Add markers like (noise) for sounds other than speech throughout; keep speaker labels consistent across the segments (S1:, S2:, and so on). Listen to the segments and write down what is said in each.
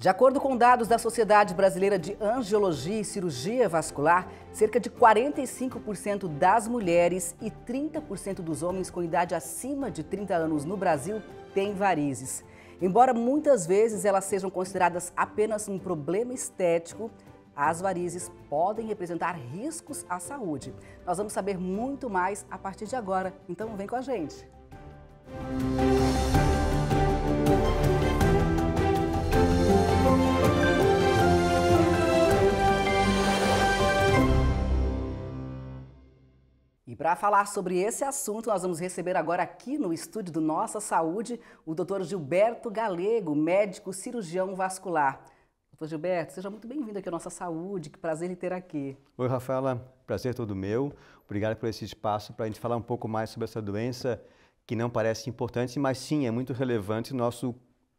S1: De acordo com dados da Sociedade Brasileira de Angiologia e Cirurgia Vascular, cerca de 45% das mulheres e 30% dos homens com idade acima de 30 anos no Brasil têm varizes. Embora muitas vezes elas sejam consideradas apenas um problema estético, as varizes podem representar riscos à saúde. Nós vamos saber muito mais a partir de agora, então vem com a gente. Música para falar sobre esse assunto, nós vamos receber agora aqui no estúdio do Nossa Saúde o Dr. Gilberto Galego, médico cirurgião vascular. Doutor Gilberto, seja muito bem-vindo aqui ao Nossa Saúde, que prazer lhe ter aqui.
S2: Oi, Rafaela, prazer todo meu. Obrigado por esse espaço para a gente falar um pouco mais sobre essa doença que não parece importante, mas sim é muito relevante no nosso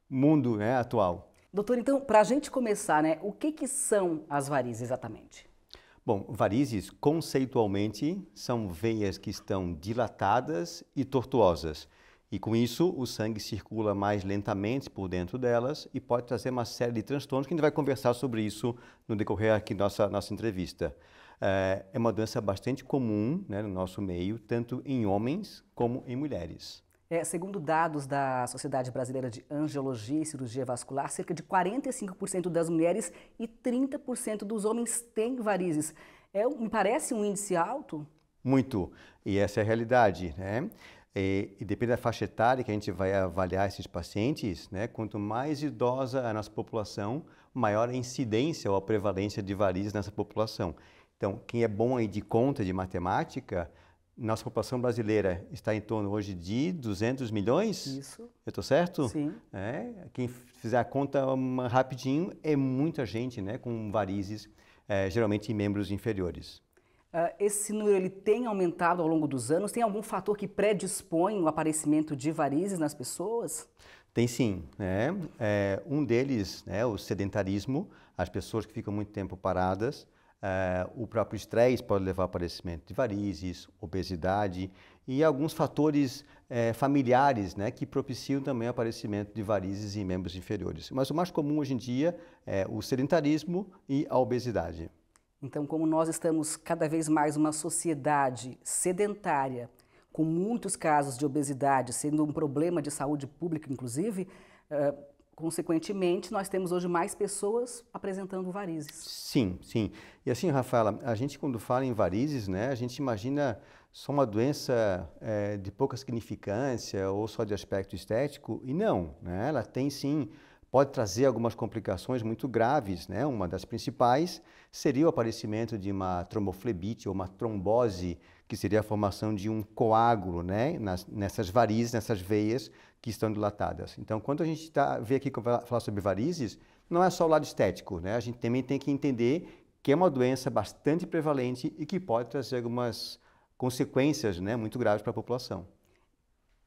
S2: mundo né, atual.
S1: Doutor, então, para a gente começar, né, o que, que são as varizes exatamente?
S2: Bom, varizes conceitualmente são veias que estão dilatadas e tortuosas. E com isso, o sangue circula mais lentamente por dentro delas e pode trazer uma série de transtornos que a gente vai conversar sobre isso no decorrer aqui nossa nossa entrevista. Eh, é uma doença bastante comum né, no nosso meio, tanto em homens como em mulheres.
S1: É, segundo dados da Sociedade Brasileira de Angiologia e Cirurgia Vascular, cerca de 45% das mulheres e 30% dos homens têm varizes. É, me parece um índice alto?
S2: Muito. E essa é a realidade, né? E, e depende da faixa etária que a gente vai avaliar esses pacientes, né? Quanto mais idosa é a nossa população, maior a incidência ou a prevalência de varizes nessa população. Então, quem é bom aí de conta de matemática nossa população brasileira está em torno hoje de 200 milhões? Isso. Eu estou certo? Sim. É, quem fizer a conta rapidinho, é muita gente né, com varizes, é, geralmente em membros inferiores.
S1: Uh, esse número ele tem aumentado ao longo dos anos? Tem algum fator que predispõe o aparecimento de varizes nas pessoas?
S2: Tem sim. Né? É, um deles, né, o sedentarismo, as pessoas que ficam muito tempo paradas, Uh, o próprio estresse pode levar ao aparecimento de varizes, obesidade e alguns fatores eh, familiares né, que propiciam também o aparecimento de varizes em membros inferiores. Mas o mais comum hoje em dia é o sedentarismo e a obesidade.
S1: Então, como nós estamos cada vez mais uma sociedade sedentária, com muitos casos de obesidade sendo um problema de saúde pública, inclusive, uh, Consequentemente, nós temos hoje mais pessoas apresentando varizes.
S2: Sim, sim. E assim, Rafaela, a gente quando fala em varizes, né, a gente imagina só uma doença é, de pouca significância ou só de aspecto estético, e não, né? ela tem sim pode trazer algumas complicações muito graves. Né? Uma das principais seria o aparecimento de uma tromboflebite ou uma trombose, que seria a formação de um coágulo né? Nas, nessas varizes, nessas veias que estão dilatadas. Então, quando a gente tá, vê aqui falar sobre varizes, não é só o lado estético, né? a gente também tem que entender que é uma doença bastante prevalente e que pode trazer algumas consequências né, muito graves para a população.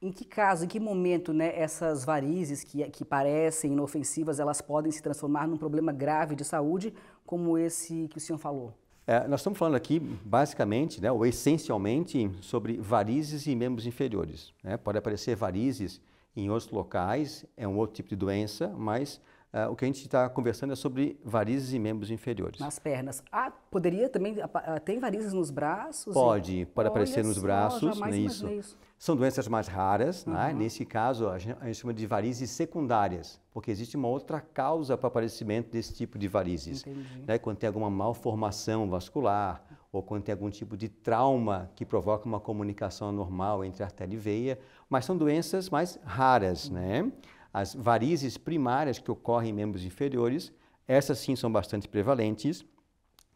S1: Em que caso, em que momento né, essas varizes que, que parecem inofensivas, elas podem se transformar num problema grave de saúde, como esse que o senhor falou?
S2: É, nós estamos falando aqui basicamente, né, ou essencialmente, sobre varizes e membros inferiores. Né? Pode aparecer varizes em outros locais, é um outro tipo de doença, mas Uh, o que a gente está conversando é sobre varizes e membros inferiores.
S1: Nas pernas. Ah, poderia também. Ah, tem varizes nos braços? Pode, pode Olha aparecer nos só, braços. Né, isso. isso.
S2: São doenças mais raras, uhum. né? nesse caso a gente, a gente chama de varizes secundárias, porque existe uma outra causa para o aparecimento desse tipo de varizes. Né? Quando tem alguma malformação vascular ou quando tem algum tipo de trauma que provoca uma comunicação anormal entre artéria e veia, mas são doenças mais raras, uhum. né? as varizes primárias que ocorrem em membros inferiores, essas sim são bastante prevalentes.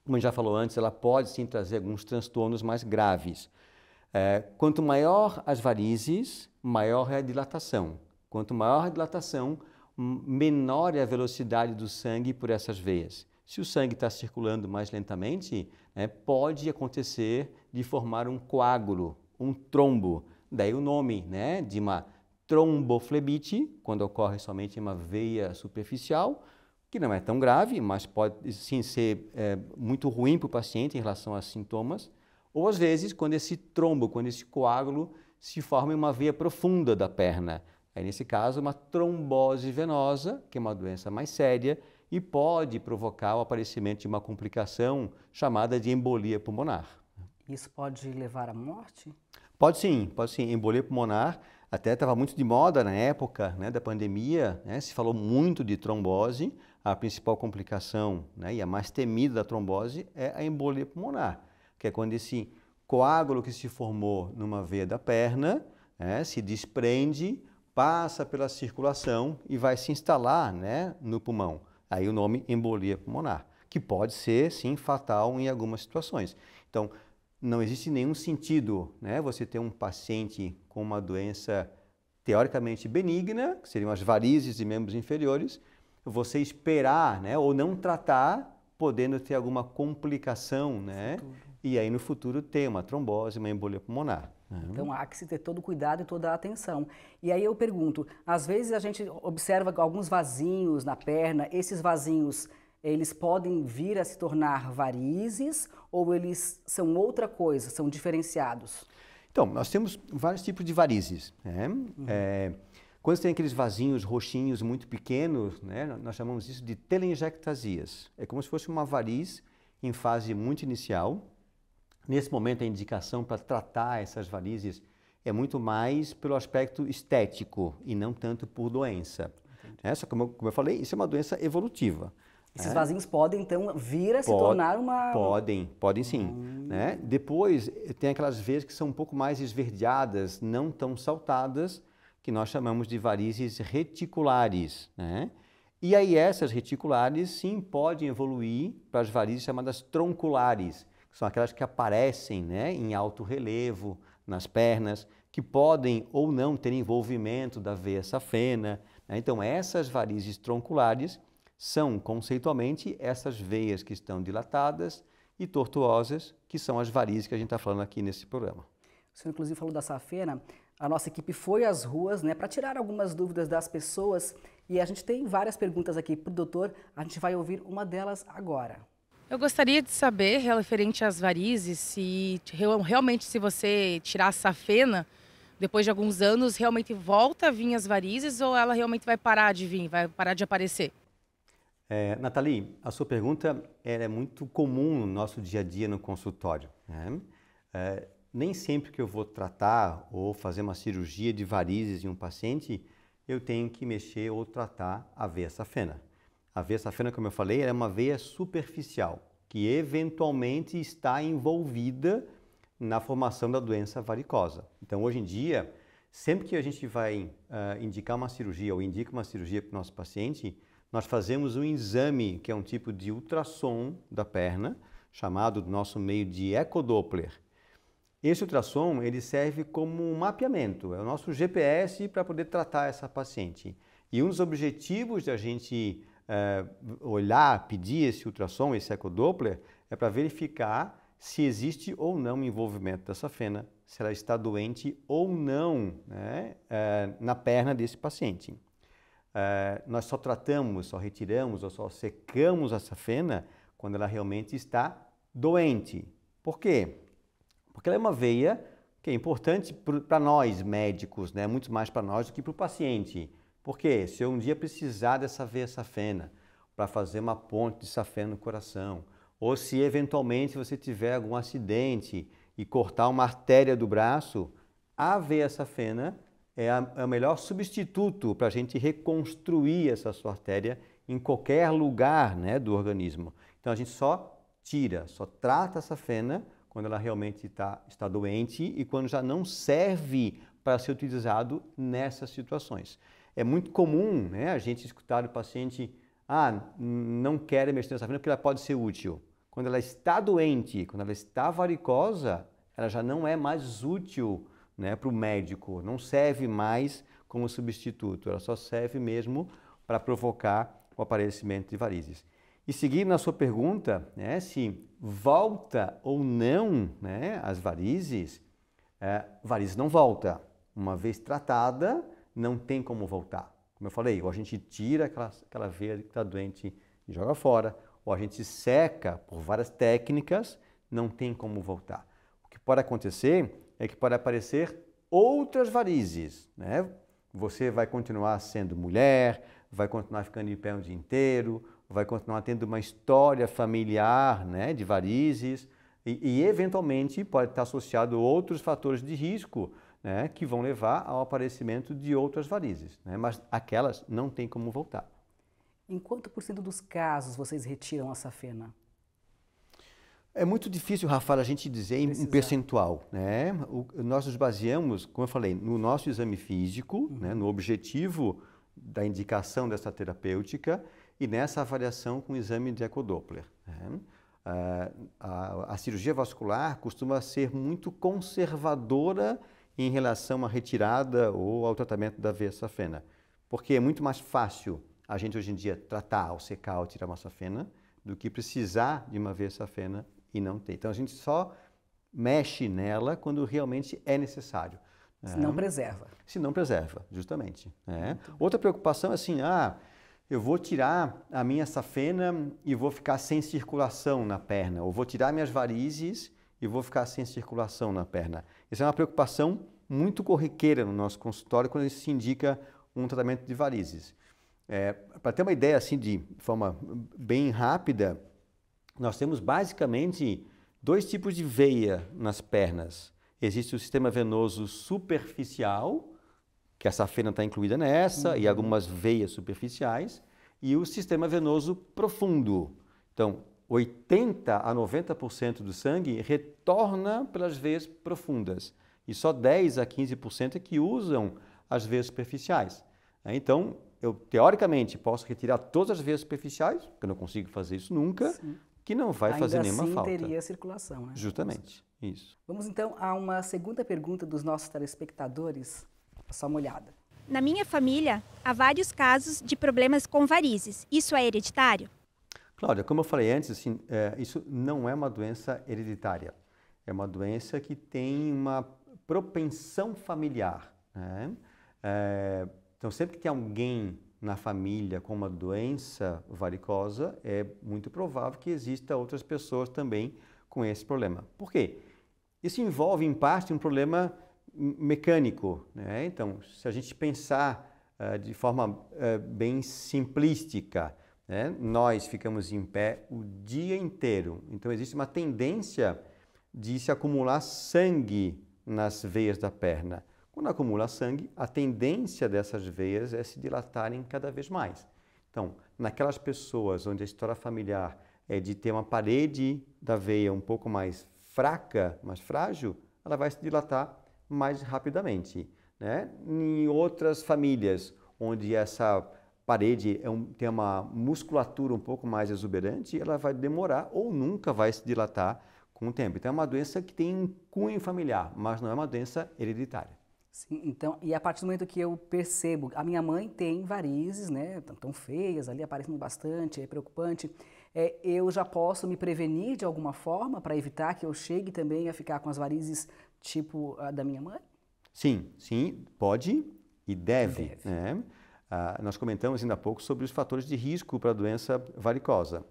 S2: Como a gente já falou antes, ela pode sim trazer alguns transtornos mais graves. É, quanto maior as varizes, maior é a dilatação. Quanto maior a dilatação, menor é a velocidade do sangue por essas veias. Se o sangue está circulando mais lentamente, né, pode acontecer de formar um coágulo, um trombo. Daí o nome né, de uma tromboflebite, quando ocorre somente em uma veia superficial, que não é tão grave, mas pode sim ser é, muito ruim para o paciente em relação a sintomas, ou às vezes quando esse trombo, quando esse coágulo se forma em uma veia profunda da perna. Aí, nesse caso, uma trombose venosa, que é uma doença mais séria e pode provocar o aparecimento de uma complicação chamada de embolia pulmonar.
S1: Isso pode levar à morte?
S2: Pode sim, pode sim. Embolia pulmonar até estava muito de moda na época né, da pandemia, né, se falou muito de trombose. A principal complicação né, e a mais temida da trombose é a embolia pulmonar, que é quando esse coágulo que se formou numa veia da perna né, se desprende, passa pela circulação e vai se instalar né, no pulmão. Aí o nome embolia pulmonar, que pode ser, sim, fatal em algumas situações. Então, não existe nenhum sentido né, você ter um paciente com uma doença teoricamente benigna, que seriam as varizes e membros inferiores, você esperar né, ou não tratar, podendo ter alguma complicação, né? E aí no futuro ter uma trombose, uma embolia pulmonar. Né.
S1: Então há que se ter todo cuidado e toda a atenção. E aí eu pergunto, às vezes a gente observa alguns vasinhos na perna, esses vasinhos eles podem vir a se tornar varizes ou eles são outra coisa, são diferenciados?
S2: Então, nós temos vários tipos de varizes. Né? Uhum. É, quando tem aqueles vasinhos roxinhos muito pequenos, né, nós chamamos isso de telangiectasias. É como se fosse uma variz em fase muito inicial. Nesse momento, a indicação para tratar essas varizes é muito mais pelo aspecto estético e não tanto por doença. Né? Só como, como eu falei, isso é uma doença evolutiva. Esses é. vasinhos
S1: podem, então, vir a se tornar uma...
S2: Podem, podem sim. Hum. Né? Depois, tem aquelas veias que são um pouco mais esverdeadas, não tão saltadas, que nós chamamos de varizes reticulares. Né? E aí, essas reticulares, sim, podem evoluir para as varizes chamadas tronculares, que são aquelas que aparecem né, em alto relevo, nas pernas, que podem ou não ter envolvimento da veia safena. Né? Então, essas varizes tronculares são conceitualmente essas veias que estão dilatadas e tortuosas, que são as varizes que a gente está falando aqui nesse programa.
S1: O senhor inclusive falou da safena. A nossa equipe foi às ruas né, para tirar algumas dúvidas das pessoas e a gente tem várias perguntas aqui para o doutor. A gente vai ouvir uma delas agora. Eu gostaria de saber, referente às varizes, se realmente se você tirar a safena, depois de alguns anos, realmente volta a vir as varizes ou ela realmente vai parar de vir, vai parar de aparecer?
S2: É, Nathalie, a sua pergunta é muito comum no nosso dia a dia no consultório. Né? É, nem sempre que eu vou tratar ou fazer uma cirurgia de varizes em um paciente, eu tenho que mexer ou tratar a veia safena. A veia safena, como eu falei, é uma veia superficial que eventualmente está envolvida na formação da doença varicosa. Então, hoje em dia, sempre que a gente vai uh, indicar uma cirurgia ou indica uma cirurgia para o nosso paciente, nós fazemos um exame, que é um tipo de ultrassom da perna, chamado do nosso meio de ecodoppler. Esse ultrassom ele serve como um mapeamento, é o nosso GPS para poder tratar essa paciente. E um dos objetivos de a gente é, olhar, pedir esse ultrassom, esse ecodoppler, é para verificar se existe ou não envolvimento dessa fena, se ela está doente ou não né, é, na perna desse paciente. Eh, nós só tratamos, só retiramos ou só secamos a safena quando ela realmente está doente. Por quê? Porque ela é uma veia que é importante para nós médicos, né? muito mais para nós do que para o paciente. Porque se eu um dia precisar dessa veia safena para fazer uma ponte de safena no coração, ou se eventualmente você tiver algum acidente e cortar uma artéria do braço, a veia safena é, a, é o melhor substituto para a gente reconstruir essa sua artéria em qualquer lugar né, do organismo. Então a gente só tira, só trata essa fenda quando ela realmente tá, está doente e quando já não serve para ser utilizado nessas situações. É muito comum né, a gente escutar o paciente, ah, não quero mexer nessa fenda porque ela pode ser útil. Quando ela está doente, quando ela está varicosa, ela já não é mais útil né, para o médico, não serve mais como substituto, ela só serve mesmo para provocar o aparecimento de varizes. E seguindo a sua pergunta, né, se volta ou não né, as varizes, é, varizes não volta. Uma vez tratada, não tem como voltar. Como eu falei, ou a gente tira aquela, aquela veia que está doente e joga fora, ou a gente seca por várias técnicas, não tem como voltar. O que pode acontecer é que pode aparecer outras varizes, né? Você vai continuar sendo mulher, vai continuar ficando em pé o um dia inteiro, vai continuar tendo uma história familiar, né, de varizes e, e eventualmente pode estar associado a outros fatores de risco, né, que vão levar ao aparecimento de outras varizes, né? Mas aquelas não tem como voltar.
S1: Em quanto por cento dos casos vocês retiram a safena?
S2: É muito difícil, Rafael, a gente dizer Precisar. em percentual. Né? O, nós nos baseamos, como eu falei, no nosso exame físico, uhum. né? no objetivo da indicação dessa terapêutica e nessa avaliação com o exame de ecodoppler. Né? A, ah, a, a, cirurgia vascular costuma ser muito conservadora em relação à retirada ou ao tratamento da veia safena, porque é muito mais fácil a gente hoje em dia tratar ou secar ou tirar uma safena do que precisar de uma veia safena e não ter. Então a gente só mexe nela quando realmente é necessário.
S1: Se não né? preserva.
S2: Se não preserva, justamente. É. Outra preocupação é assim, ah, eu vou tirar a minha safena e vou ficar sem circulação na perna, ou vou tirar minhas varizes e vou ficar sem circulação na perna. Essa é uma preocupação muito corriqueira no nosso consultório quando se indica um tratamento de varizes. É, Para ter uma ideia assim de forma bem rápida, nós temos basicamente dois tipos de veia nas pernas. Existe o sistema venoso superficial, que a safena está incluída nessa, uhum. e algumas veias superficiais, e o sistema venoso profundo. Então, 80 a 90% do sangue retorna pelas veias profundas, e só 10 a 15% é que usam as veias superficiais. Então, eu teoricamente posso retirar todas as veias superficiais, porque eu não consigo fazer isso nunca, Sim que não vai Ainda fazer nenhuma assim, falta. teria circulação, né? Justamente,
S1: isso. Vamos então a uma segunda pergunta dos nossos telespectadores. Só uma olhada.
S2: Na minha família, há vários casos de problemas com varizes. Isso é hereditário? Cláudia, como eu falei antes, assim, é, isso não é uma doença hereditária. É uma doença que tem uma propensão familiar. Né? É, então, sempre que tem alguém na família com uma doença varicosa, é muito provável que exista outras pessoas também com esse problema. Por quê? Isso envolve, em parte, um problema mecânico. Né? Então, se a gente pensar uh, de forma uh, bem simplística, né? nós ficamos em pé o dia inteiro. Então, existe uma tendência de se acumular sangue nas veias da perna. Quando acumula sangue, a tendência dessas veias é se dilatarem cada vez mais. Então, naquelas pessoas onde a história familiar é de ter uma parede da veia um pouco mais fraca, mais frágil, ela vai se dilatar mais rapidamente. Né? Em outras famílias onde essa parede é um, tem uma musculatura um pouco mais exuberante, ela vai demorar ou nunca vai se dilatar com o tempo. Então, é uma doença que tem um cunho familiar, mas não é uma doença hereditária.
S1: Sim, então, e a partir do momento que eu percebo, a minha mãe tem varizes, né, tão, tão feias ali, aparecendo bastante, é preocupante, é, eu já posso me prevenir de alguma forma para evitar que eu chegue também a ficar com as varizes tipo a da minha mãe?
S2: Sim, sim, pode e deve. deve. Né? Ah, nós comentamos ainda há pouco sobre os fatores de risco para a doença varicosa.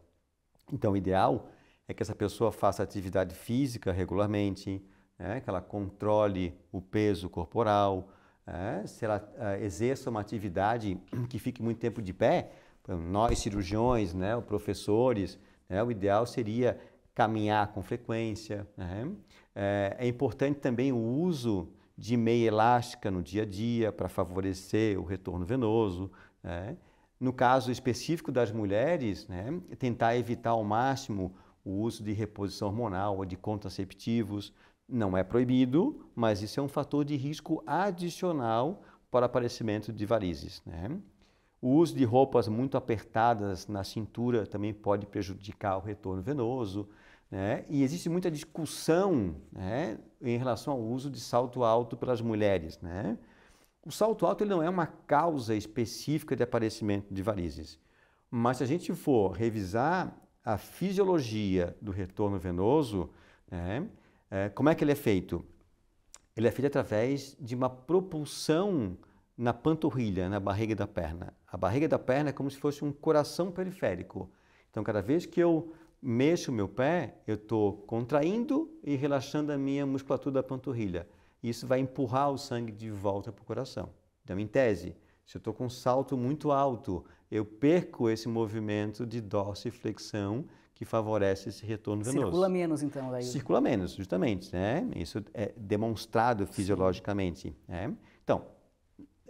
S2: Então, o ideal é que essa pessoa faça atividade física regularmente, né, que ela controle o peso corporal, né, se ela uh, exerça uma atividade (clears throat) que fique muito tempo de pé, nós cirurgiões, né, professores, né, o ideal seria caminhar com frequência. Né? É, é, importante também o uso de meia elástica no dia a dia para favorecer o retorno venoso. Né? No caso específico das mulheres, né, tentar evitar ao máximo o uso de reposição hormonal ou de contraceptivos. Não é proibido, mas isso é um fator de risco adicional para aparecimento de varizes. Né? O uso de roupas muito apertadas na cintura também pode prejudicar o retorno venoso. Né? E existe muita discussão né, em relação ao uso de salto alto pelas mulheres. Né? O salto alto ele não é uma causa específica de aparecimento de varizes. Mas se a gente for revisar a fisiologia do retorno venoso, né, é, como é que ele é feito? Ele é feito através de uma propulsão na panturrilha, na barriga da perna. A barriga da perna é como se fosse um coração periférico. Então, cada vez que eu mexo o meu pé, eu estou contraindo e relaxando a minha musculatura da panturrilha. Isso vai empurrar o sangue de volta para o coração. Então, em tese, se eu estou com um salto muito alto, eu perco esse movimento de dorsiflexão que favorece esse retorno venoso. Circula menos, então, daí. Circula menos, justamente. Né? Isso é demonstrado fisiologicamente. Né? Então,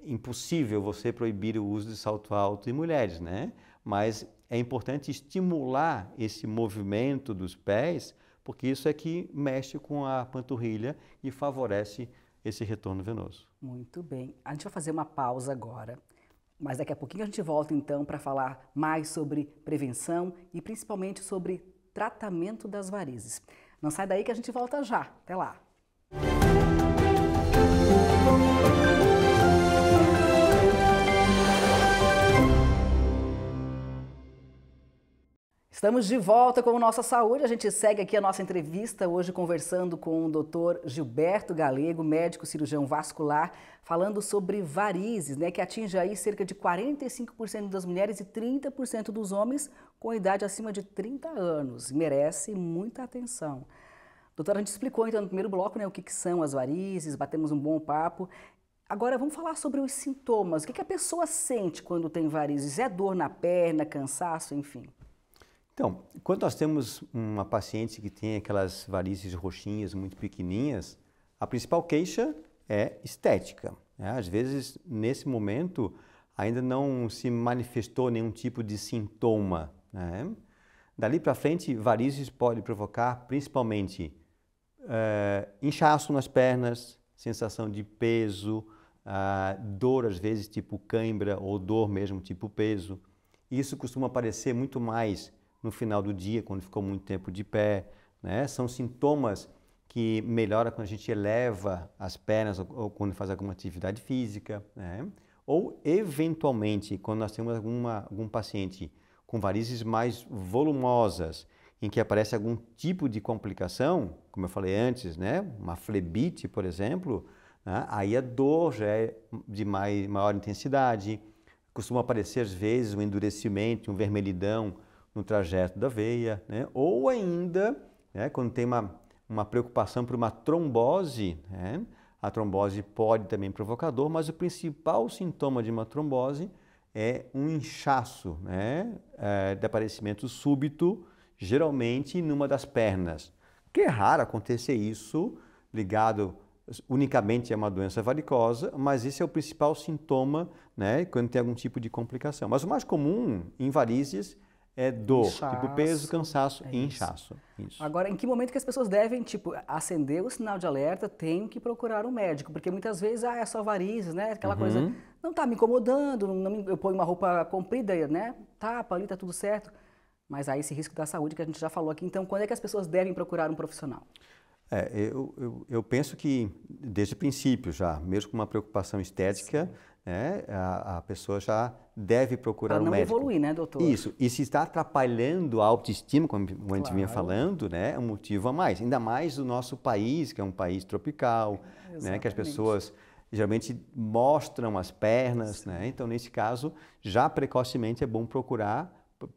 S2: impossível você proibir o uso de salto alto em mulheres, né? Mas é importante estimular esse movimento dos pés, porque isso é que mexe com a panturrilha e favorece esse retorno venoso.
S1: Muito bem. A gente vai fazer uma pausa agora mas daqui a pouquinho a gente volta então para falar mais sobre prevenção e principalmente sobre tratamento das varizes. Não sai daí que a gente volta já. Até lá! Estamos de volta com Nossa Saúde. A gente segue aqui a nossa entrevista hoje conversando com o Dr. Gilberto Galego, médico cirurgião vascular, falando sobre varizes, né, que atinge aí cerca de 45% das mulheres e 30% dos homens com idade acima de 30 anos. Merece muita atenção. Doutora, a gente explicou então no primeiro bloco né, o que, que são as varizes, batemos um bom papo. Agora vamos falar sobre os sintomas. O que, que a pessoa sente quando tem varizes? É dor na perna, cansaço, enfim.
S2: Então, quando nós temos uma paciente que tem aquelas varizes roxinhas muito pequenininhas, a principal queixa é estética. Né? Às vezes, nesse momento, ainda não se manifestou nenhum tipo de sintoma. Né? Dali para frente, varizes podem provocar principalmente eh, inchaço nas pernas, sensação de peso, ah, dor às vezes tipo cãibra ou dor mesmo tipo peso. Isso costuma aparecer muito mais no final do dia, quando ficou muito tempo de pé. Né? São sintomas que melhora quando a gente eleva as pernas ou, quando faz alguma atividade física, né? ou eventualmente quando nós temos alguma, algum paciente com varizes mais volumosas, em que aparece algum tipo de complicação, como eu falei antes, né? uma flebite, por exemplo, né? aí a dor já é de mais, maior intensidade, costuma aparecer às vezes um endurecimento, um vermelhidão no trajeto da veia, né? ou ainda, né, quando tem uma, uma preocupação por uma trombose, né? a trombose pode também provocador, mas o principal sintoma de uma trombose é um inchaço né? É, de aparecimento súbito, geralmente numa das pernas. Que é raro acontecer isso ligado unicamente a uma doença varicosa, mas esse é o principal sintoma né, quando tem algum tipo de complicação. Mas o mais comum em varizes é dor, tipo inchaço, tipo peso, cansaço é e inchaço. Isso.
S1: Agora, em que momento que as pessoas devem, tipo, acender o sinal de alerta, Tem que procurar um médico, porque muitas vezes, ah, é só varizes, né? Aquela uhum. coisa, não tá me incomodando, não me, eu ponho uma roupa comprida, né? Tapa ali, tá tudo certo. Mas aí esse risco da saúde que a gente já falou aqui, então quando é que as pessoas devem procurar um profissional?
S2: É, eu, eu, eu penso que desde o princípio já, mesmo com uma preocupação estética, Sim né, a, a, pessoa já deve procurar um médico. Para não
S1: evoluir, né, doutor? Isso.
S2: E se está atrapalhando a autoestima, como, claro. a gente vinha falando, né, é um motivo a mais. Ainda mais o nosso país, que é um país tropical, né, que as pessoas geralmente mostram as pernas, né? Então, nesse caso, já precocemente é bom procurar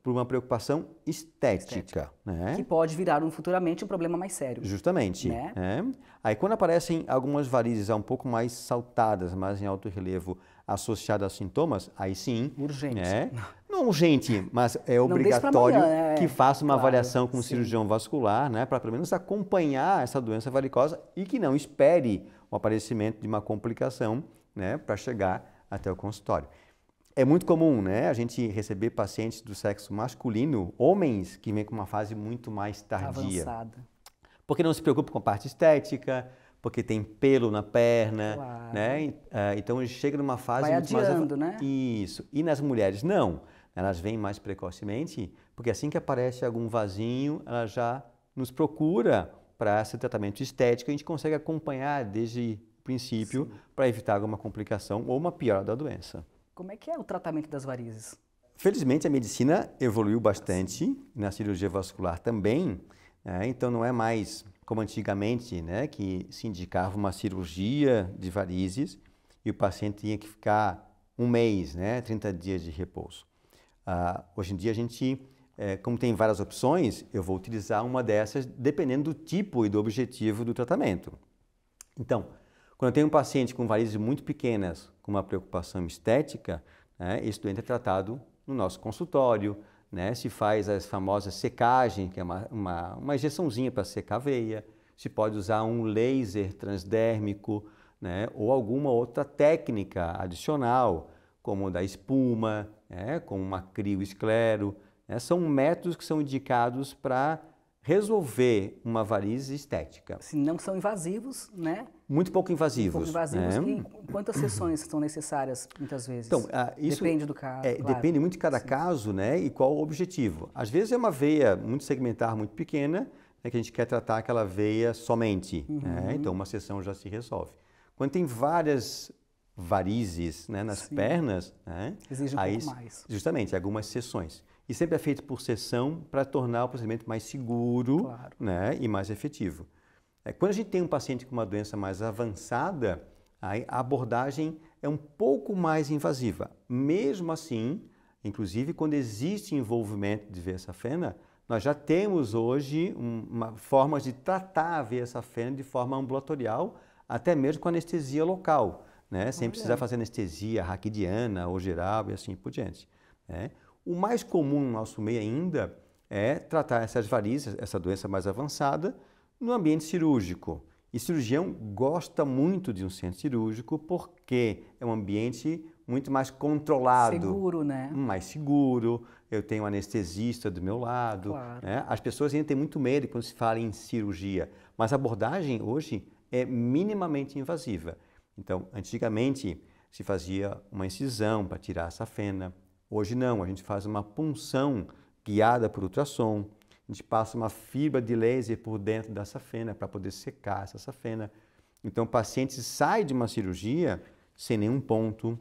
S2: por uma preocupação estética, estética. Né? que
S1: pode virar um, futuramente um problema mais
S2: sério. Justamente. Né? É. Aí quando aparecem algumas varizes um pouco mais saltadas, mas em alto relevo, associadas a sintomas, aí sim. Urgente. Né? (laughs) Não urgente, mas é obrigatório amanhã, né? que faça uma claro, avaliação com o cirurgião vascular, né, para pelo menos acompanhar essa doença varicosa e que não espere o aparecimento de uma complicação, né, para chegar até o consultório é muito comum, né? A gente receber pacientes do sexo masculino, homens, que vêm com uma fase muito mais tardia. Avançada. Porque não se preocupa com a parte estética, porque tem pelo na perna, Uau. né? Ah, então chega numa fase Vai muito adiando, mais... né? Isso. E nas mulheres não. Elas vêm mais precocemente, porque assim que aparece algum vasinho, ela já nos procura para esse tratamento estético. A gente consegue acompanhar desde o princípio para evitar alguma complicação ou uma piora da doença.
S1: Como é que é o tratamento das varizes?
S2: Felizmente a medicina evoluiu bastante, na cirurgia vascular também, né? então não é mais como antigamente, né, que se indicava uma cirurgia de varizes e o paciente tinha que ficar um mês, né, 30 dias de repouso. Uh, hoje em dia a gente, é, como tem várias opções, eu vou utilizar uma dessas dependendo do tipo e do objetivo do tratamento. Então, quando eu tenho um paciente com varizes muito pequenas, uma preocupação estética, né, esse doente é tratado no nosso consultório, né, se faz a famosa secagem, que é uma, uma, uma injeçãozinha para secar a veia, se pode usar um laser transdérmico né, ou alguma outra técnica adicional, como da espuma, né, como uma esclero, Né, são métodos que são indicados para resolver uma varize estética. Se não
S1: são invasivos, né?
S2: Muito pouco invasivos. Pouco invasivos. Né?
S1: quantas sessões são necessárias, muitas vezes? Então, ah, isso depende do caso. É, claro. Depende
S2: muito de cada Sim. caso, né? E qual o objetivo. Às vezes é uma veia muito segmentar, muito pequena, né, que a gente quer tratar aquela veia somente. Né? Uhum. Né? Então, uma sessão já se resolve. Quando tem várias varizes né, nas Sim. pernas, né? exige um aí, pouco mais. Justamente, algumas sessões. E sempre é feito por sessão para tornar o procedimento mais seguro claro. né, e mais efetivo. É, quando a gente tem um paciente com uma doença mais avançada, a abordagem é um pouco mais invasiva. Mesmo assim, inclusive quando existe envolvimento de versafena, nós já temos hoje uma forma de tratar a versafena de forma ambulatorial, até mesmo com anestesia local, né? sem Olha. precisar fazer anestesia raquidiana ou geral e assim por diante. Né? O mais comum no nosso meio ainda é tratar essas varizes, essa doença mais avançada, no ambiente cirúrgico. E cirurgião gosta muito de um centro cirúrgico porque é um ambiente muito mais controlado. Seguro, né? Mais seguro. Eu tenho um anestesista do meu lado. Claro. Né? As pessoas ainda têm muito medo quando se fala em cirurgia. Mas a abordagem hoje é minimamente invasiva. Então, antigamente se fazia uma incisão para tirar a safena, Hoje não, a gente faz uma punção guiada por ultrassom, a gente passa uma fibra de laser por dentro da safena para poder secar essa safena. Então o paciente sai de uma cirurgia sem nenhum ponto,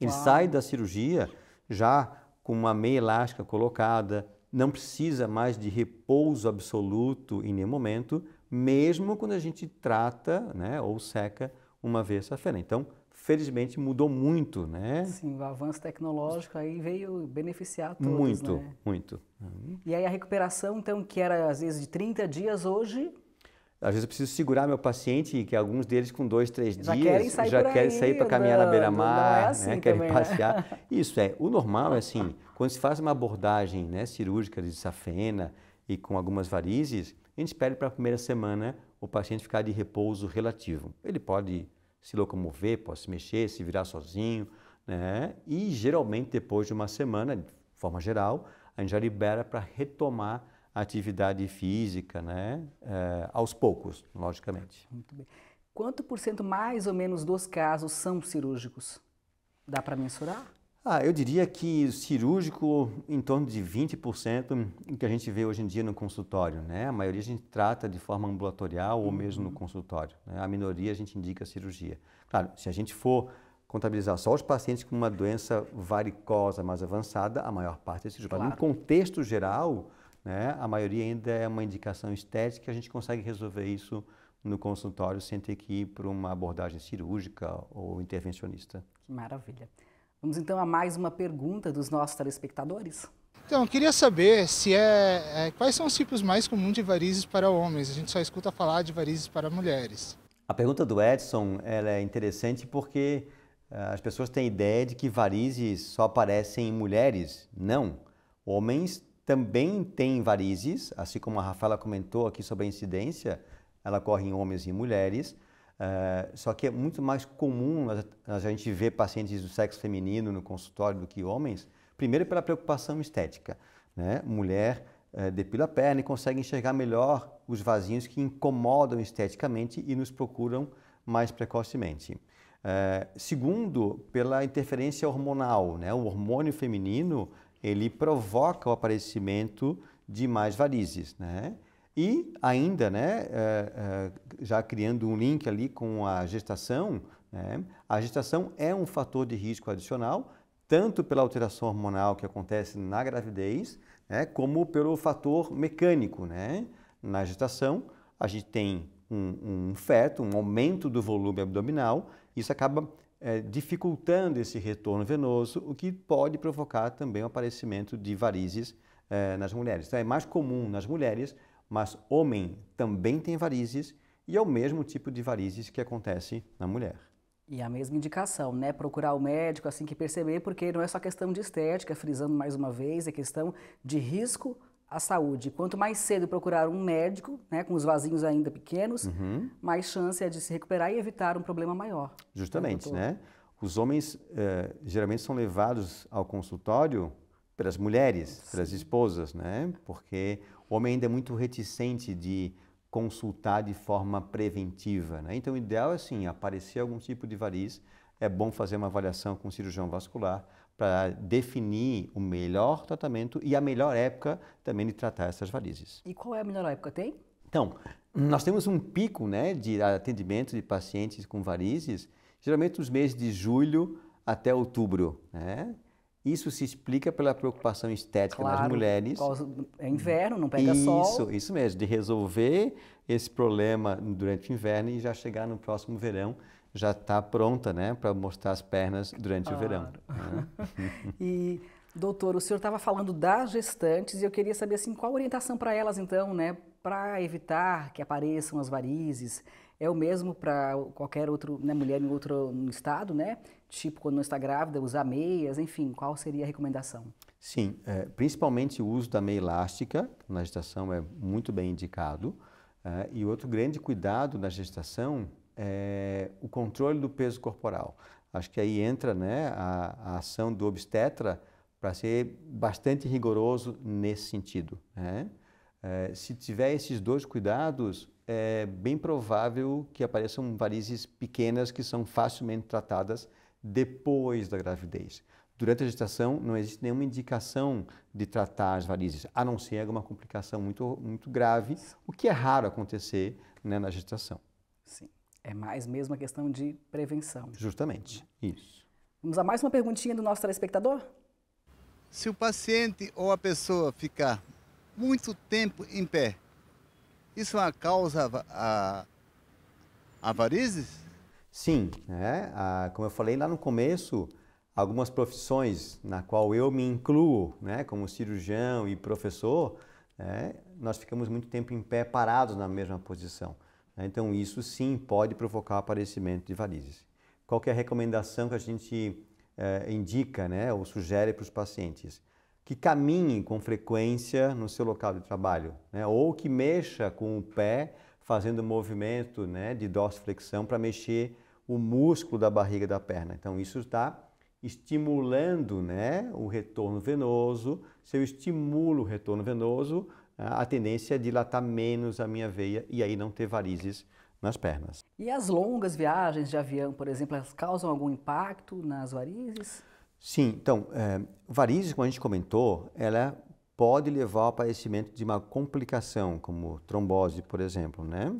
S2: ele Uau. sai da cirurgia já com uma meia elástica colocada, não precisa mais de repouso absoluto em nenhum momento, mesmo quando a gente trata né, ou seca uma vez a fera. Então, felizmente mudou muito,
S1: né? Sim, o avanço tecnológico aí veio beneficiar todos, Muito, né? muito. Uhum. E aí a recuperação, então, que era às vezes de 30 dias, hoje...
S2: Às vezes eu preciso segurar meu paciente, que alguns deles com dois, três já dias querem sair já querem sair para caminhar na beira-mar, é né? assim né? querem também, né? passear. Né? (laughs) Isso é, o normal é assim, quando se faz uma abordagem né, cirúrgica de safena e com algumas varizes, a gente espera para a primeira semana o paciente ficar de repouso relativo. Ele pode se locomover, pode se mexer, se virar sozinho, né? E geralmente depois de uma semana, de forma geral, a gente já libera para retomar a atividade física, né? É, aos poucos, logicamente. Muito bem.
S1: Quanto por cento mais ou menos dos casos são cirúrgicos? Dá para mensurar?
S2: Ah, eu diria que cirúrgico em torno de 20% que a gente vê hoje em dia no consultório, né? A maioria a gente trata de forma ambulatorial ou mesmo no uhum. consultório. Né? A minoria a gente indica cirurgia. Claro, se a gente for contabilizar só os pacientes com uma doença varicosa mais avançada, a maior parte é cirúrgica. Claro. No contexto geral, né, a maioria ainda é uma indicação estética, a gente consegue resolver isso no consultório sem ter que ir para uma abordagem cirúrgica ou intervencionista.
S1: Que maravilha. Vamos então a mais uma pergunta dos nossos telespectadores. Então, queria saber se é, é, quais são os tipos mais comuns de varizes para homens. A gente só escuta falar de varizes para mulheres.
S2: A pergunta do Edson é interessante porque uh, as pessoas têm ideia de que varizes só aparecem em mulheres. Não. Homens também têm varizes, assim como a Rafaela comentou aqui sobre a incidência, ela ocorre em homens e mulheres, é, só que é muito mais comum a, gente ver pacientes do sexo feminino no consultório do que homens, primeiro pela preocupação estética. Né? Mulher é, depila a perna e consegue enxergar melhor os vasinhos que incomodam esteticamente e nos procuram mais precocemente. É, segundo, pela interferência hormonal, né? o hormônio feminino ele provoca o aparecimento de mais varizes, né? E ainda, né, eh, eh, já criando um link ali com a gestação, né, a gestação é um fator de risco adicional, tanto pela alteração hormonal que acontece na gravidez, né, como pelo fator mecânico. Né? Na gestação, a gente tem um, um feto, um aumento do volume abdominal, isso acaba é, dificultando esse retorno venoso, o que pode provocar também o aparecimento de varizes é, nas mulheres. Então, é mais comum nas mulheres mas homem também tem varizes e é o mesmo tipo de varizes que acontece na mulher.
S1: E a mesma indicação, né? Procurar o médico assim que perceber, porque não é só questão de estética, frisando mais uma vez, é questão de risco à saúde. Quanto mais cedo procurar um médico, né, com os vasinhos ainda pequenos, uhum. mais chance é de se recuperar e evitar um problema maior.
S2: Justamente, né? né? Os homens eh, geralmente são levados ao consultório pelas mulheres, Sim. pelas esposas, né? Porque o homem ainda é muito reticente de consultar de forma preventiva. Né? Então, o ideal é assim, aparecer algum tipo de variz, é bom fazer uma avaliação com o cirurgião vascular para definir o melhor tratamento e a melhor época também de tratar essas varizes.
S1: E qual é a melhor época? Tem?
S2: Então, nós temos um pico né, de atendimento de pacientes com varizes, geralmente nos meses de julho até outubro. Né? Isso se explica pela preocupação estética claro, mulheres.
S1: É inverno, não pega isso, sol. Isso,
S2: isso mesmo, de resolver esse problema durante o inverno e já chegar no próximo verão já está pronta, né, para mostrar as pernas durante claro. o verão. Né?
S1: (laughs) e doutor, o senhor estava falando das gestantes e eu queria saber assim qual a orientação para elas então, né, para evitar que apareçam as varizes é o mesmo para qualquer outra né, mulher em outro estado, né? Tipo, quando não está grávida, usar meias, enfim, qual seria a recomendação?
S2: Sim, é, principalmente o uso da meia elástica na gestação é muito bem indicado. É, e outro grande cuidado na gestação é o controle do peso corporal. Acho que aí entra né, a, a ação do obstetra para ser bastante rigoroso nesse sentido. Né? É, se tiver esses dois cuidados, é bem provável que apareçam varizes pequenas que são facilmente tratadas depois da gravidez. Durante a gestação, não existe nenhuma indicação de tratar as varizes, a não ser alguma complicação muito, muito grave, o que é raro acontecer né, na gestação.
S1: Sim. É mais mesmo a questão de prevenção.
S2: Justamente. Isso.
S1: Vamos a mais uma perguntinha do nosso telespectador?
S2: Se o paciente ou a pessoa ficar muito tempo em pé, isso é uma causa a, né? a varizes? Sim, como eu falei lá no começo, algumas profissões na qual eu me incluo, né, como cirurgião e professor, né? nós ficamos muito tempo em pé parados na mesma posição. Né? Então isso sim pode provocar o aparecimento de varizes. Qual é a recomendação que a gente é, indica né, ou sugere para os pacientes? que caminhe com frequência no seu local de trabalho, né? ou que mexa com o pé, fazendo movimento né, de dorsiflexão para mexer o músculo da barriga da perna. Então, isso está estimulando né, o retorno venoso. Se eu estimulo o retorno venoso, a tendência é dilatar menos a minha veia e aí não ter varizes nas pernas.
S1: E as longas viagens de avião, por exemplo, elas causam algum impacto nas varizes?
S2: Sim, então, é, varizes, como a gente comentou, ela pode levar ao aparecimento de uma complicação, como trombose, por exemplo, né?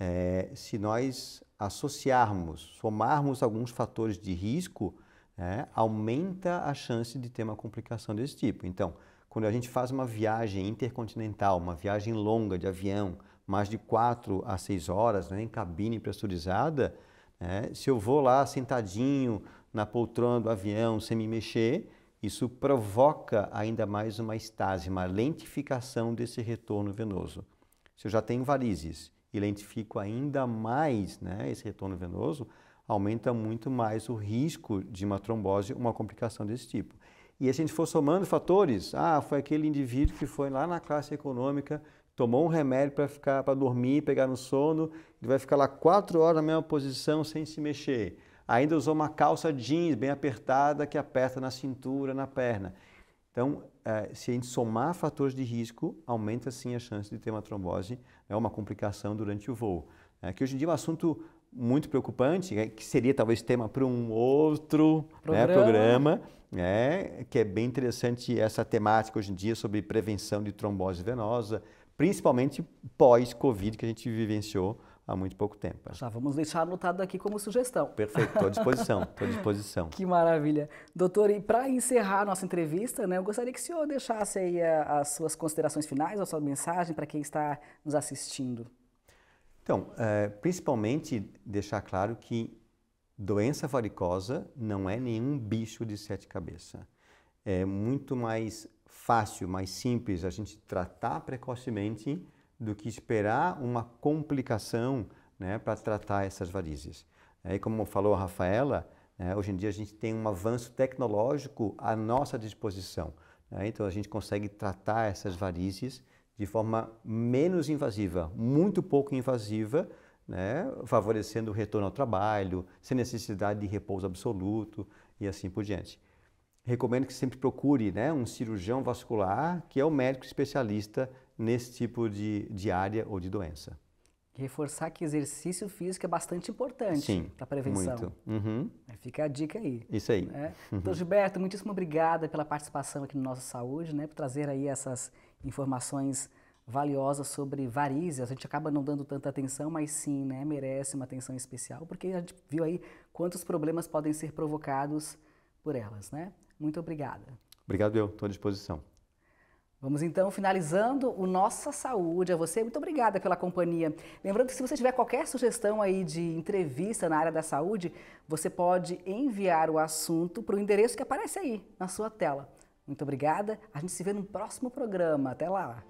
S2: É, se nós associarmos, somarmos alguns fatores de risco, né, aumenta a chance de ter uma complicação desse tipo. Então, quando a gente faz uma viagem intercontinental, uma viagem longa de avião, mais de 4 a 6 horas, né, em cabine pressurizada, né, se eu vou lá sentadinho na poltrona do avião sem me mexer, isso provoca ainda mais uma estase, uma lentificação desse retorno venoso. Se eu já tenho varizes e lentifico ainda mais né, esse retorno venoso, aumenta muito mais o risco de uma trombose, uma complicação desse tipo. E se a gente for somando fatores, ah, foi aquele indivíduo que foi lá na classe econômica, tomou um remédio para ficar para dormir, pegar no sono, ele vai ficar lá quatro horas na mesma posição sem se mexer. Ainda usou uma calça jeans bem apertada que aperta na cintura, na perna. Então, é, se a gente somar fatores de risco, aumenta sim a chance de ter uma trombose, é uma complicação durante o voo. É, que hoje em dia é um assunto muito preocupante, é, que seria talvez tema para um outro né, programa, né, programa né, que é bem interessante essa temática hoje em dia sobre prevenção de trombose venosa, principalmente pós-Covid que a gente vivenciou há muito pouco tempo.
S1: Já vamos deixar anotado aqui como sugestão. Perfeito, estou à disposição, estou à (laughs) disposição. que maravilha. Doutor, e para encerrar a nossa entrevista, né, eu gostaria que o senhor deixasse aí a, as suas considerações finais, a sua mensagem para quem está nos assistindo.
S2: Então, é, principalmente deixar claro que doença varicosa não é nenhum bicho de sete cabeças. É muito mais fácil, mais simples a gente tratar precocemente do que esperar uma complicação né, para tratar essas varizes. É, e como falou a Rafaela, né, hoje em dia a gente tem um avanço tecnológico à nossa disposição. Né? Então a gente consegue tratar essas varizes de forma menos invasiva, muito pouco invasiva, né, favorecendo o retorno ao trabalho, sem necessidade de repouso absoluto e assim por diante. Recomendo que sempre procure né, um cirurgião vascular, que é o médico especialista nesse tipo de, de área ou de doença.
S1: Reforçar que exercício físico é bastante importante para a prevenção. Muito. Uhum. É, fica a dica aí. Isso aí. Né? Uhum. Então, Gilberto, muitíssimo obrigada pela participação aqui no Nossa Saúde, né? por trazer aí essas informações valiosas sobre varizes. A gente acaba não dando tanta atenção, mas sim, né, merece uma atenção especial, porque a gente viu aí quantos problemas podem ser provocados por elas, né? Muito obrigada.
S2: Obrigado eu, estou à disposição.
S1: Vamos então finalizando o Nossa Saúde. A você, muito obrigada pela companhia. Lembrando que se você tiver qualquer sugestão aí de entrevista na área da saúde, você pode enviar o assunto para o endereço que aparece aí na sua tela. Muito obrigada. A gente se vê no próximo programa. Até lá.